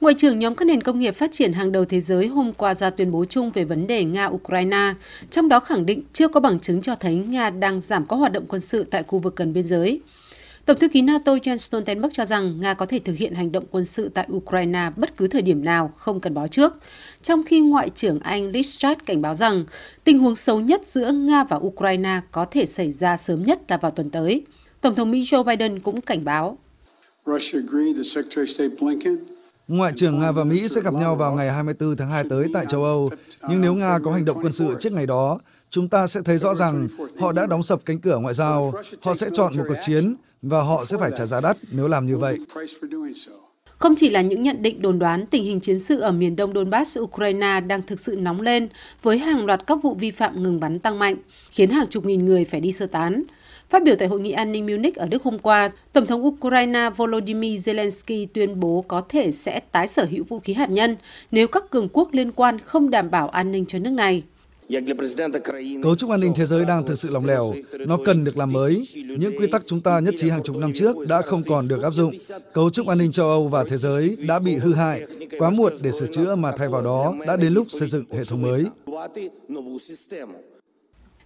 Ngoại trưởng nhóm các nền công nghiệp phát triển hàng đầu thế giới hôm qua ra tuyên bố chung về vấn đề Nga-Ukraine, trong đó khẳng định chưa có bằng chứng cho thấy Nga đang giảm các hoạt động quân sự tại khu vực gần biên giới. Tổng thư ký NATO Jens Stoltenberg cho rằng Nga có thể thực hiện hành động quân sự tại Ukraine bất cứ thời điểm nào, không cần báo trước, trong khi Ngoại trưởng Anh Liz Truss cảnh báo rằng tình huống xấu nhất giữa Nga và Ukraine có thể xảy ra sớm nhất là vào tuần tới. Tổng thống Mỹ Joe Biden cũng cảnh báo. Russia agreed that Secretary of State Blinken Ngoại trưởng Nga và Mỹ sẽ gặp nhau vào ngày 24 tháng 2 tới tại châu Âu, nhưng nếu Nga có hành động quân sự trước ngày đó, chúng ta sẽ thấy rõ rằng họ đã đóng sập cánh cửa ngoại giao, họ sẽ chọn một cuộc chiến và họ sẽ phải trả giá đắt nếu làm như vậy. Không chỉ là những nhận định đồn đoán, tình hình chiến sự ở miền đông Donbass, Ukraine đang thực sự nóng lên với hàng loạt các vụ vi phạm ngừng bắn tăng mạnh, khiến hàng chục nghìn người phải đi sơ tán. Phát biểu tại Hội nghị an ninh Munich ở Đức hôm qua, Tổng thống Ukraine Volodymyr Zelensky tuyên bố có thể sẽ tái sở hữu vũ khí hạt nhân nếu các cường quốc liên quan không đảm bảo an ninh cho nước này. Cấu trúc an ninh thế giới đang thực sự lỏng lẻo, nó cần được làm mới. Những quy tắc chúng ta nhất trí hàng chục năm trước đã không còn được áp dụng. Cấu trúc an ninh châu Âu và thế giới đã bị hư hại, quá muộn để sửa chữa mà thay vào đó đã đến lúc xây dựng hệ thống mới.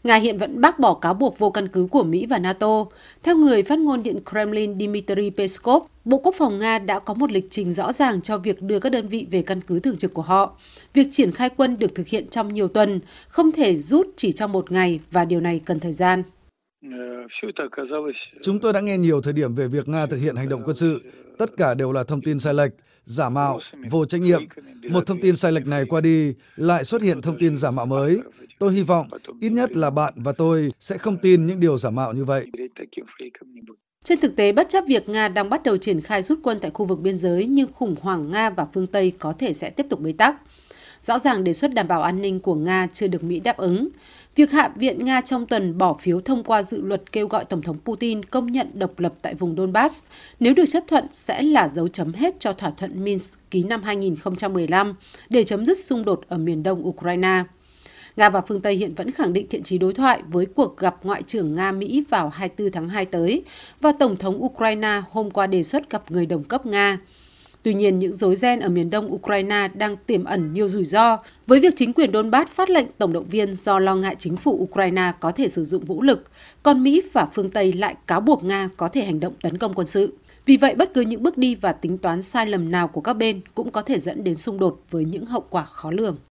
Nga hiện vẫn bác bỏ cáo buộc vô căn cứ của Mỹ và NATO. Theo người phát ngôn Điện Kremlin Dmitry Peskov, Bộ Quốc phòng Nga đã có một lịch trình rõ ràng cho việc đưa các đơn vị về căn cứ thường trực của họ. Việc triển khai quân được thực hiện trong nhiều tuần, không thể rút chỉ trong một ngày và điều này cần thời gian. Chúng tôi đã nghe nhiều thời điểm về việc Nga thực hiện hành động quân sự. Tất cả đều là thông tin sai lệch, giả mạo, vô trách nhiệm. Một thông tin sai lệch này qua đi, lại xuất hiện thông tin giả mạo mới. Tôi hy vọng ít nhất là bạn và tôi sẽ không tin những điều giả mạo như vậy. Trên thực tế, bất chấp việc Nga đang bắt đầu triển khai rút quân tại khu vực biên giới, nhưng khủng hoảng Nga và phương Tây có thể sẽ tiếp tục bế tắc. Rõ ràng đề xuất đảm bảo an ninh của Nga chưa được Mỹ đáp ứng. Việc Hạ viện Nga trong tuần bỏ phiếu thông qua dự luật kêu gọi Tổng thống Putin công nhận độc lập tại vùng Donbass, nếu được chấp thuận sẽ là dấu chấm hết cho thỏa thuận Minsk ký năm 2015 để chấm dứt xung đột ở miền đông Ukraine. Nga và phương Tây hiện vẫn khẳng định thiện trí đối thoại với cuộc gặp Ngoại trưởng Nga-Mỹ vào 24 tháng 2 tới và Tổng thống Ukraine hôm qua đề xuất gặp người đồng cấp Nga. Tuy nhiên, những rối ren ở miền đông Ukraine đang tiềm ẩn nhiều rủi ro, với việc chính quyền Donbass phát lệnh tổng động viên do lo ngại chính phủ Ukraine có thể sử dụng vũ lực, còn Mỹ và phương Tây lại cáo buộc Nga có thể hành động tấn công quân sự. Vì vậy, bất cứ những bước đi và tính toán sai lầm nào của các bên cũng có thể dẫn đến xung đột với những hậu quả khó lường.